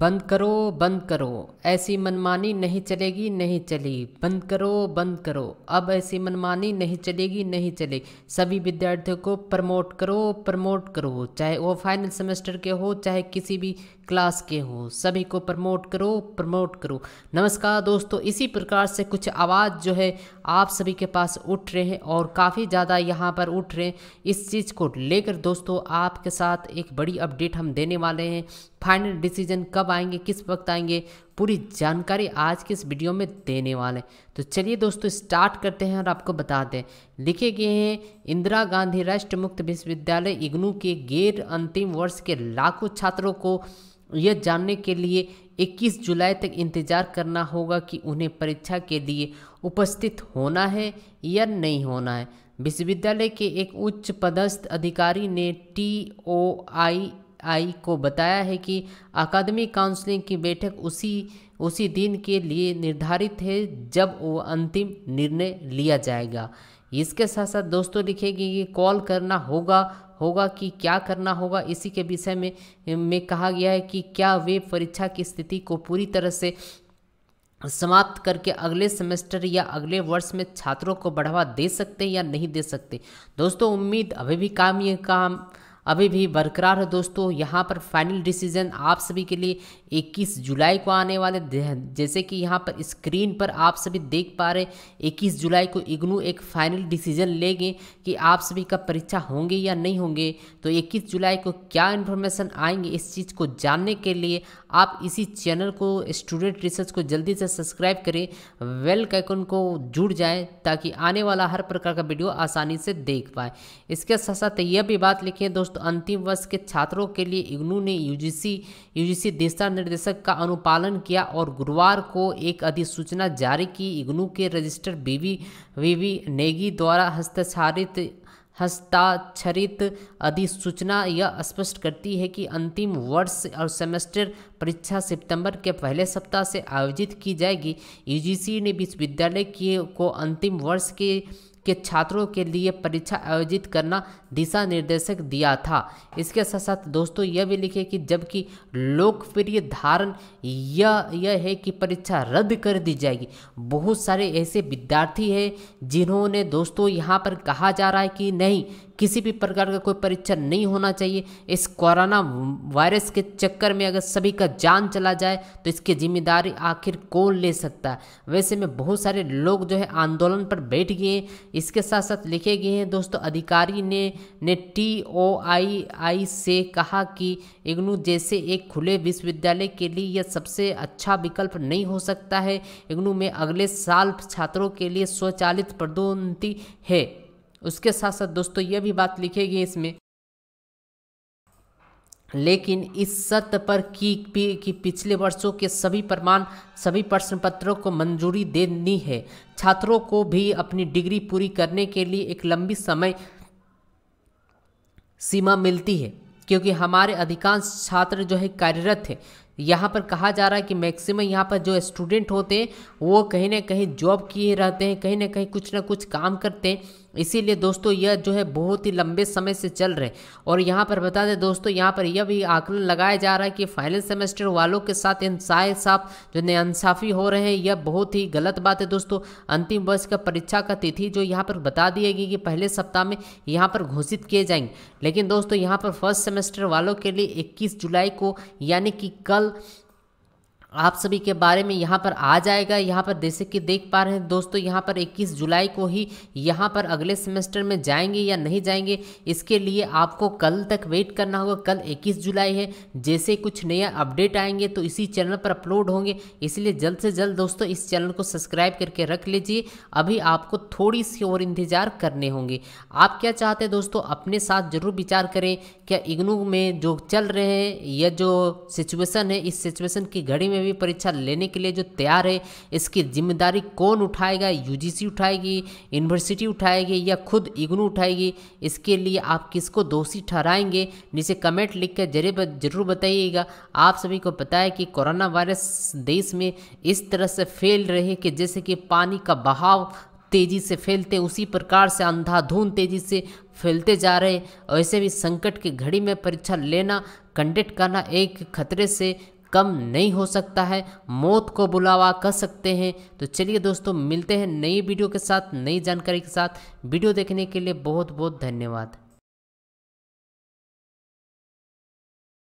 बंद करो बंद करो ऐसी मनमानी नहीं चलेगी नहीं चली बंद करो बंद करो अब ऐसी मनमानी नहीं चलेगी नहीं चले सभी विद्यार्थियों को प्रमोट करो प्रमोट करो चाहे वो फाइनल सेमेस्टर के हो चाहे किसी भी क्लास के हो सभी को प्रमोट करो प्रमोट करो नमस्कार दोस्तों इसी प्रकार से कुछ आवाज़ जो है आप सभी के पास उठ रहे हैं और काफ़ी ज़्यादा यहाँ पर उठ रहे हैं इस चीज़ को लेकर दोस्तों आपके साथ एक बड़ी अपडेट हम देने वाले हैं फाइनल डिसीजन कब कब आएंगे किस वक्त आएंगे पूरी जानकारी आज के इस वीडियो में देने वाले हैं तो चलिए दोस्तों स्टार्ट करते हैं और आपको बता दें लिखे गए हैं इंदिरा गांधी राष्ट्र मुक्त विश्वविद्यालय इग्नू के गैर अंतिम वर्ष के लाखों छात्रों को यह जानने के लिए 21 जुलाई तक इंतजार करना होगा कि उन्हें परीक्षा के लिए उपस्थित होना है या नहीं होना है विश्वविद्यालय के एक उच्च पदस्थ अधिकारी ने टी ओ आई आई को बताया है कि अकादमी काउंसलिंग की बैठक उसी उसी दिन के लिए निर्धारित है जब वो अंतिम निर्णय लिया जाएगा इसके साथ साथ दोस्तों लिखेगी कि कॉल करना होगा होगा कि क्या करना होगा इसी के विषय में में कहा गया है कि क्या वे परीक्षा की स्थिति को पूरी तरह से समाप्त करके अगले सेमेस्टर या अगले वर्ष में छात्रों को बढ़ावा दे सकते हैं या नहीं दे सकते दोस्तों उम्मीद अभी भी काम ये काम अभी भी बरकरार है दोस्तों यहाँ पर फाइनल डिसीजन आप सभी के लिए 21 जुलाई को आने वाले जैसे कि यहाँ पर स्क्रीन पर आप सभी देख पा रहे 21 जुलाई को इग्नू एक फाइनल डिसीजन लेंगे कि आप सभी का परीक्षा होंगे या नहीं होंगे तो 21 जुलाई को क्या इन्फॉर्मेशन आएंगे इस चीज़ को जानने के लिए आप इसी चैनल को स्टूडेंट रिसर्च को जल्दी से सब्सक्राइब करें वेल कैकन को जुड़ जाए ताकि आने वाला हर प्रकार का वीडियो आसानी से देख पाए इसके साथ साथ यह भी बात लिखें दोस्तों दोस्त अंतिम वर्ष के छात्रों के लिए इग्नू ने यूजीसी यूजीसी दिशा निर्देशक का अनुपालन किया और गुरुवार को एक अधिसूचना जारी की इग्नू के रजिस्टर बीवी वीवी नेगी द्वारा हस्ताक्षरित हस्ताक्षरित अधिसूचना यह स्पष्ट करती है कि अंतिम वर्ष और सेमेस्टर परीक्षा सितंबर के पहले सप्ताह से आयोजित की जाएगी यूजीसी ने विश्वविद्यालय के को अंतिम वर्ष के के छात्रों के लिए परीक्षा आयोजित करना दिशा निर्देशक दिया था इसके साथ साथ दोस्तों यह भी लिखे कि जबकि लोकप्रिय धारण यह यह है कि परीक्षा रद्द कर दी जाएगी बहुत सारे ऐसे विद्यार्थी हैं जिन्होंने दोस्तों यहाँ पर कहा जा रहा है कि नहीं किसी भी प्रकार का कोई परीक्षा नहीं होना चाहिए इस कोरोना वायरस के चक्कर में अगर सभी का जान चला जाए तो इसकी जिम्मेदारी आखिर कौन ले सकता है वैसे में बहुत सारे लोग जो है आंदोलन पर बैठ गए हैं इसके साथ साथ लिखे गए हैं दोस्तों अधिकारी ने ने टी ओ आई आई से कहा कि इग्नू जैसे एक खुले विश्वविद्यालय के लिए यह सबसे अच्छा विकल्प नहीं हो सकता है इग्नू में अगले साल छात्रों के लिए स्वचालित पदोन्नति है उसके साथ साथ दोस्तों ये भी बात लिखेगी इसमें लेकिन इस सत पर कि, कि पिछले वर्षों के सभी प्रमाण सभी प्रश्न पत्रों को मंजूरी देनी है छात्रों को भी अपनी डिग्री पूरी करने के लिए एक लंबी समय सीमा मिलती है क्योंकि हमारे अधिकांश छात्र जो है कार्यरत है यहाँ पर कहा जा रहा है कि मैक्सिमम यहाँ पर जो स्टूडेंट होते हैं वो कहीं ना कहीं जॉब किए रहते हैं कहीं ना कहीं कुछ ना कुछ काम करते हैं इसीलिए दोस्तों यह जो है बहुत ही लंबे समय से चल रहे और यहाँ पर बता दें दोस्तों यहाँ पर यह भी आकलन लगाया जा रहा है कि फाइनल सेमेस्टर वालों के साथ इंसाफ साफ जो नानसाफ़ी हो रहे हैं यह बहुत ही गलत बात है दोस्तों अंतिम वर्ष का परीक्षा का तिथि जो यहाँ पर बता दी गई कि पहले सप्ताह में यहाँ पर घोषित किए जाएंगे लेकिन दोस्तों यहाँ पर फर्स्ट सेमेस्टर वालों के लिए इक्कीस जुलाई को यानी कि कल आप सभी के बारे में यहाँ पर आ जाएगा यहाँ पर जैसे कि देख पा रहे हैं दोस्तों यहाँ पर 21 जुलाई को ही यहाँ पर अगले सेमेस्टर में जाएंगे या नहीं जाएंगे इसके लिए आपको कल तक वेट करना होगा कल 21 जुलाई है जैसे कुछ नया अपडेट आएंगे तो इसी चैनल पर अपलोड होंगे इसलिए जल्द से जल्द दोस्तों इस चैनल को सब्सक्राइब करके रख लीजिए अभी आपको थोड़ी सी और इंतज़ार करने होंगे आप क्या चाहते हैं दोस्तों अपने साथ ज़रूर विचार करें क्या इग्नू में जो चल रहे हैं या जो सिचुएसन है इस सिचुएसन की घड़ी में भी परीक्षा लेने के लिए जो तैयार है इसकी जिम्मेदारी कौन उठाएगा यूजीसी उठाएगी यूनिवर्सिटी उठाएगी या खुद इग्नू उठाएगी इसके लिए आप किसको दोषी ठहराएंगे नीचे कमेंट लिख कर जरूर जरूर बताइएगा आप सभी को पता है कि कोरोना वायरस देश में इस तरह से फैल रहे कि जैसे कि पानी का बहाव तेज़ी से फैलते उसी प्रकार से अंधाधुंध तेज़ी से फैलते जा रहे ऐसे भी संकट की घड़ी में परीक्षा लेना कंडक्ट करना एक खतरे से कम नहीं हो सकता है मौत को बुलावा कर सकते हैं तो चलिए दोस्तों मिलते हैं नई वीडियो के साथ नई जानकारी के साथ वीडियो देखने के लिए बहुत बहुत धन्यवाद